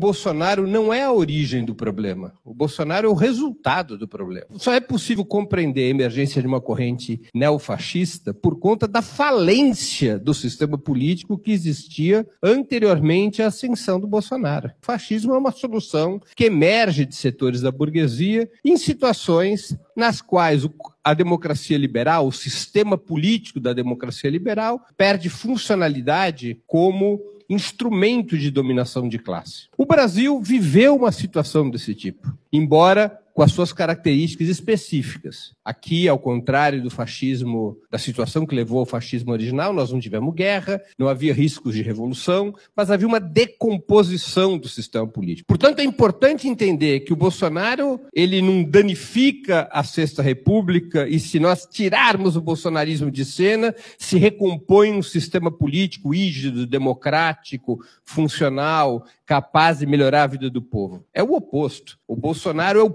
Bolsonaro não é a origem do problema. O Bolsonaro é o resultado do problema. Só é possível compreender a emergência de uma corrente neofascista por conta da falência do sistema político que existia anteriormente à ascensão do Bolsonaro. O fascismo é uma solução que emerge de setores da burguesia em situações nas quais a democracia liberal, o sistema político da democracia liberal, perde funcionalidade como instrumento de dominação de classe. O Brasil viveu uma situação desse tipo, embora com as suas características específicas. Aqui, ao contrário do fascismo, da situação que levou ao fascismo original, nós não tivemos guerra, não havia riscos de revolução, mas havia uma decomposição do sistema político. Portanto, é importante entender que o Bolsonaro, ele não danifica a Sexta República e se nós tirarmos o bolsonarismo de cena, se recompõe um sistema político rígido, democrático, funcional, capaz de melhorar a vida do povo. É o oposto. O Bolsonaro é o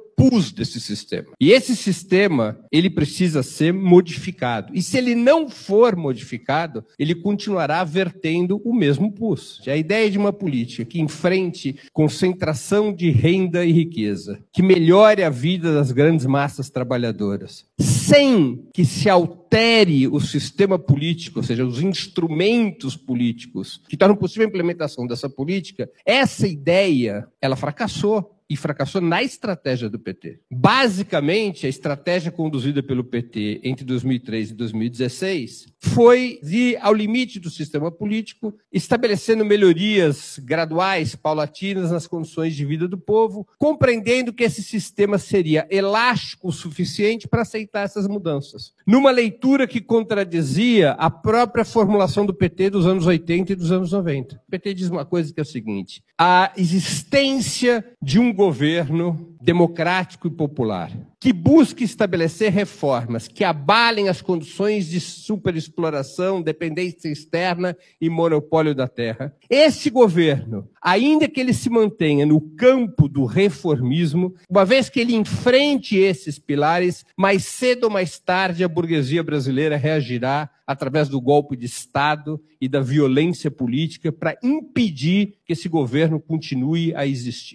desse sistema. E esse sistema, ele precisa ser modificado. E se ele não for modificado, ele continuará vertendo o mesmo pus. A ideia de uma política que enfrente concentração de renda e riqueza, que melhore a vida das grandes massas trabalhadoras, sem que se altere o sistema político, ou seja, os instrumentos políticos que tornam possível a implementação dessa política, essa ideia, ela fracassou e fracassou na estratégia do PT. Basicamente, a estratégia conduzida pelo PT entre 2003 e 2016 foi ir ao limite do sistema político, estabelecendo melhorias graduais, paulatinas nas condições de vida do povo, compreendendo que esse sistema seria elástico o suficiente para aceitar essas mudanças. Numa leitura que contradizia a própria formulação do PT dos anos 80 e dos anos 90. O PT diz uma coisa que é o seguinte: a existência de um governo democrático e popular, que busque estabelecer reformas que abalem as condições de superexploração, dependência externa e monopólio da terra. Esse governo, ainda que ele se mantenha no campo do reformismo, uma vez que ele enfrente esses pilares, mais cedo ou mais tarde a burguesia brasileira reagirá através do golpe de Estado e da violência política para impedir que esse governo continue a existir.